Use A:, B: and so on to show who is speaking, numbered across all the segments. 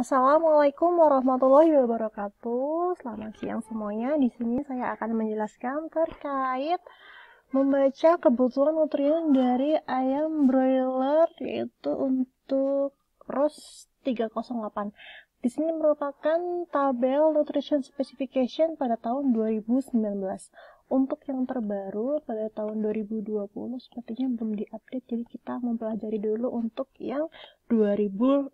A: Assalamualaikum warahmatullahi wabarakatuh. Selamat siang semuanya. Di sini saya akan menjelaskan terkait membaca kebutuhan nutrien dari ayam broiler yaitu untuk ROS 308. Di sini merupakan tabel nutrition specification pada tahun 2019. Untuk yang terbaru pada tahun 2020 sepertinya belum diupdate jadi kita mempelajari dulu untuk yang 2019.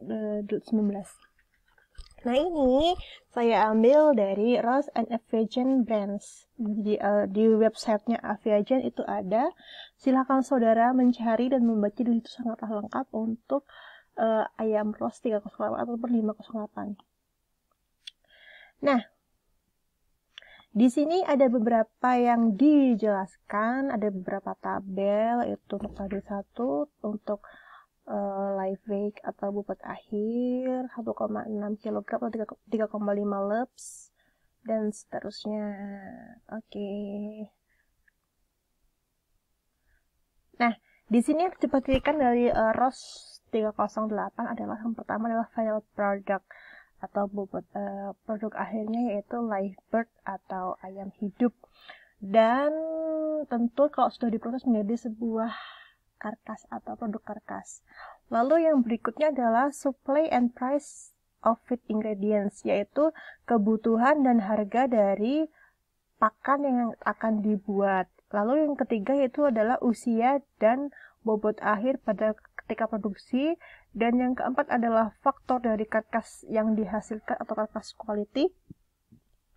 A: Nah ini saya ambil dari Rose and Avian Brands di, uh, di websitenya Avian itu ada. Silahkan saudara mencari dan membaca di situ sangatlah lengkap untuk uh, ayam Ross 308 atau 508. Nah, di sini ada beberapa yang dijelaskan, ada beberapa tabel, itu untuk tadi satu, untuk Eh, live break atau bobot akhir 1,6 kg atau 3,5 lebs dan seterusnya oke okay. nah di sini yang diperhatikan dari uh, ROS 308 adalah yang pertama adalah final product atau bobot uh, produk akhirnya yaitu live bird atau ayam hidup dan tentu kalau sudah diproses menjadi sebuah kertas atau produk kertas. Lalu yang berikutnya adalah supply and price of feed ingredients, yaitu kebutuhan dan harga dari pakan yang akan dibuat. Lalu yang ketiga yaitu adalah usia dan bobot akhir pada ketika produksi. Dan yang keempat adalah faktor dari kertas yang dihasilkan atau kertas quality.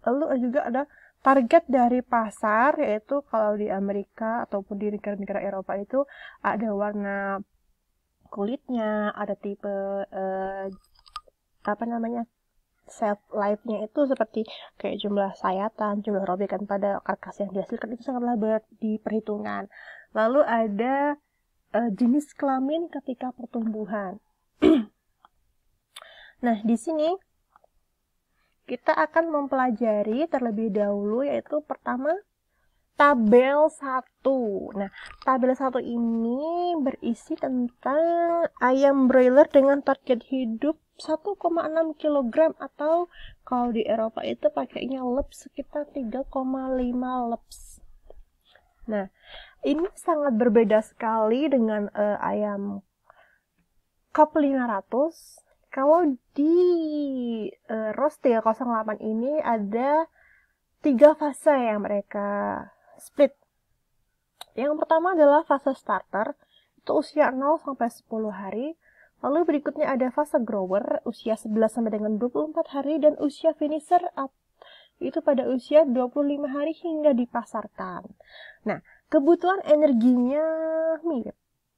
A: Lalu juga ada target dari pasar yaitu kalau di Amerika ataupun di negara-negara Eropa itu ada warna kulitnya, ada tipe eh, apa namanya self life-nya itu seperti kayak jumlah sayatan, jumlah robekan pada karkas yang dihasilkan itu sangatlah berat di perhitungan. Lalu ada eh, jenis kelamin ketika pertumbuhan. nah, di sini kita akan mempelajari terlebih dahulu yaitu pertama tabel 1. Nah, tabel 1 ini berisi tentang ayam broiler dengan target hidup 1,6 kg atau kalau di Eropa itu pakainya leps sekitar 3,5 leps. Nah, ini sangat berbeda sekali dengan uh, ayam Cup 500 kalau di uh, ROS 308 ini ada tiga fase yang mereka split. Yang pertama adalah fase starter, itu usia 0 sampai 10 hari. Lalu berikutnya ada fase grower, usia 11 sampai dengan 24 hari dan usia finisher up itu pada usia 25 hari hingga dipasarkan. Nah, kebutuhan energinya mirip.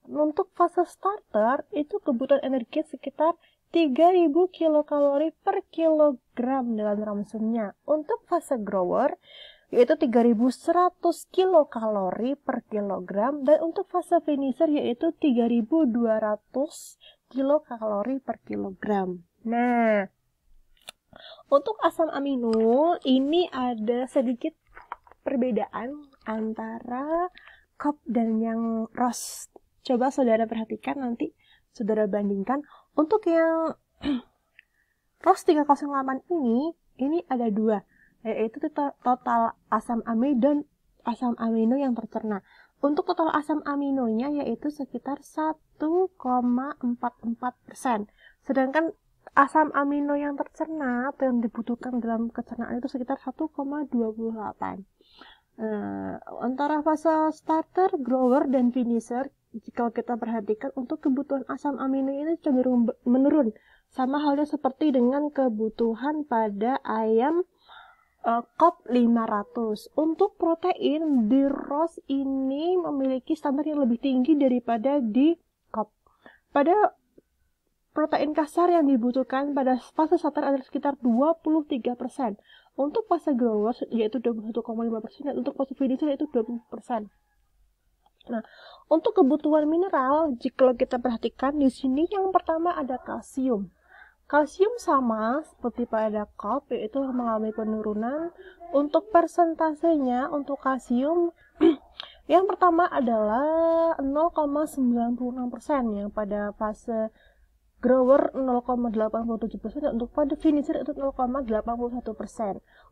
A: Untuk fase starter itu kebutuhan energi sekitar 3000 kilokalori per kilogram dalam ransumnya. Untuk fase grower yaitu 3100 kilokalori per kilogram dan untuk fase finisher yaitu 3200 kilokalori per kilogram. Nah, untuk asam amino ini ada sedikit perbedaan antara cup dan yang rost. Coba saudara perhatikan nanti saudara bandingkan untuk yang ROS 308 ini, ini ada dua, yaitu total asam amino dan asam amino yang tercerna. Untuk total asam aminonya yaitu sekitar 1,44%. Sedangkan asam amino yang tercerna atau yang dibutuhkan dalam kecernaan itu sekitar 1,28. Uh, eh, antara fase starter, grower, dan finisher jika kita perhatikan untuk kebutuhan asam amino ini cenderung menurun sama halnya seperti dengan kebutuhan pada ayam uh, COP 500. Untuk protein di ROS ini memiliki standar yang lebih tinggi daripada di COP. Pada protein kasar yang dibutuhkan pada fase starter adalah sekitar 23%. Untuk fase growers yaitu 21,5% dan untuk fase finisher yaitu 20%. Nah, untuk kebutuhan mineral, jika kita perhatikan di sini yang pertama ada kalsium. Kalsium sama seperti pada kopi yaitu mengalami penurunan. Untuk persentasenya untuk kalsium yang pertama adalah 0,96% yang pada fase grower 0,87% dan untuk pada finisher itu 0,81%.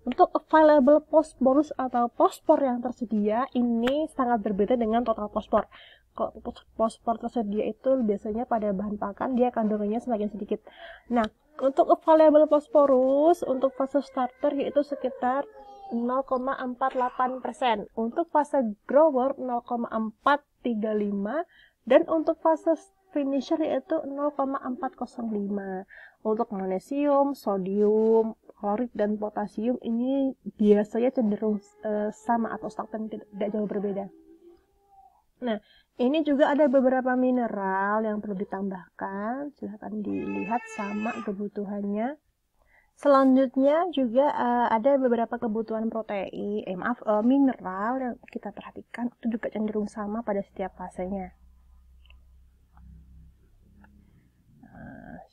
A: Untuk available post-bonus atau pospor yang tersedia ini sangat berbeda dengan total pospor. Kalau pospor tersedia itu biasanya pada bahan pakan dia kandungannya semakin sedikit. Nah, untuk available posporus untuk fase starter yaitu sekitar 0,48 untuk fase grower 0,435 dan untuk fase finisher yaitu 0,405 untuk magnesium, sodium, klorik dan potasium ini biasanya cenderung e, sama atau stagnan tidak, tidak jauh berbeda. Nah, ini juga ada beberapa mineral yang perlu ditambahkan. Silahkan dilihat sama kebutuhannya. Selanjutnya juga uh, ada beberapa kebutuhan protein, eh maaf, uh, mineral yang kita perhatikan itu juga cenderung sama pada setiap fasenya.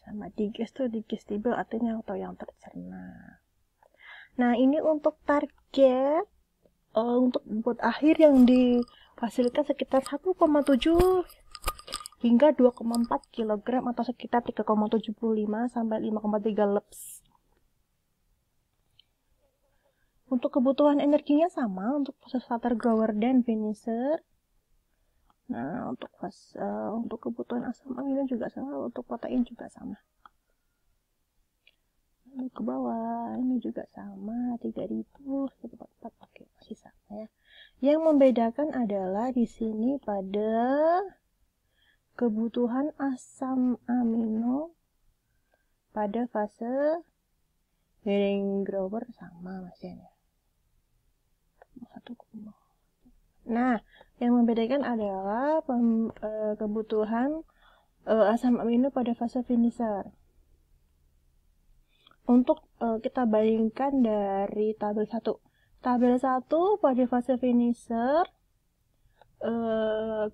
A: sama diges tuh digestible artinya atau yang tercerna nah ini untuk target uh, untuk buat akhir yang dihasilkan sekitar 1,7 hingga 2,4 kg atau sekitar 3,75 sampai 5,3 leps untuk kebutuhan energinya sama untuk proses starter grower dan finisher Nah, untuk fas, uh, eh, untuk kebutuhan asam amino juga sama, untuk protein juga sama. ini ke bawah, ini juga sama, 3000, 144, oke, masih sama ya. Yang membedakan adalah di sini pada kebutuhan asam amino pada fase Herring grower sama masih ya. Satu Nah, yang membedakan adalah pem, e, kebutuhan e, asam amino pada fase finisher. Untuk e, kita bandingkan dari tabel 1. Tabel 1 pada fase finisher e,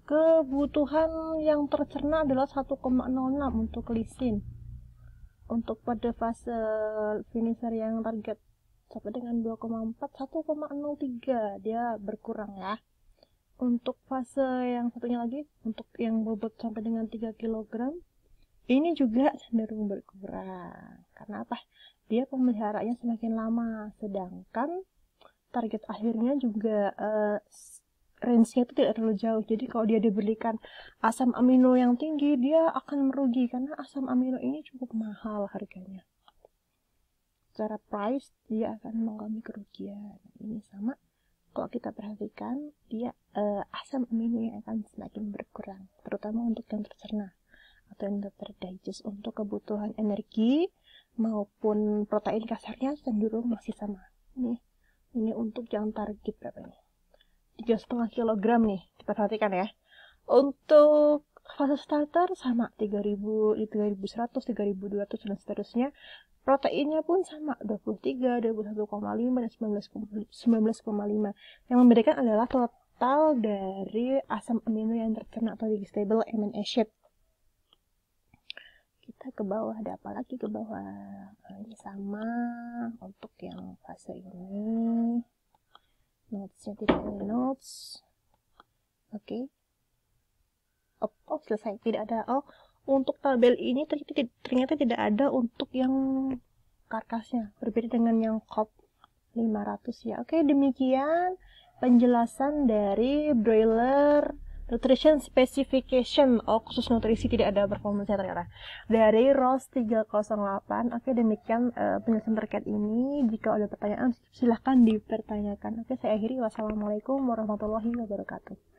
A: kebutuhan yang tercerna adalah 1,06 untuk lisin. Untuk pada fase finisher yang target sampai dengan 2,4 1,03 dia berkurang ya untuk fase yang satunya lagi untuk yang bobot sampai dengan 3 kg ini juga cenderung berkurang karena apa dia pemeliharaannya semakin lama sedangkan target akhirnya juga uh, range-nya itu tidak terlalu jauh jadi kalau dia diberikan asam amino yang tinggi dia akan merugi karena asam amino ini cukup mahal harganya secara price dia akan mengalami kerugian ini sama kalau kita perhatikan dia uh, asam amino yang akan semakin berkurang terutama untuk yang tercerna atau yang terdigest untuk kebutuhan energi maupun protein kasarnya cenderung masih sama nih ini untuk yang target berapa nih tiga setengah kilogram nih kita perhatikan ya untuk fase starter sama 3000, 3100, 3200 dan seterusnya proteinnya pun sama 23, 21,5 dan 19,5. Yang membedakan adalah total dari asam amino yang tercerna atau digestible amino acid. Kita ke bawah ada apa lagi ke bawah? Nah, ini sama untuk yang fase ini. Notes-nya tidak ada notes. Oke. Okay. Oh, oh, selesai. Tidak ada. Oh, untuk tabel ini ternyata tidak ada untuk yang karkasnya berbeda dengan yang COP 500 ya oke demikian penjelasan dari broiler Nutrition Specification, oh khusus nutrisi tidak ada performanya ternyata. Dari ROS 308, oke demikian uh, penjelasan terkait ini. Jika ada pertanyaan silahkan dipertanyakan. Oke saya akhiri, wassalamualaikum warahmatullahi wabarakatuh.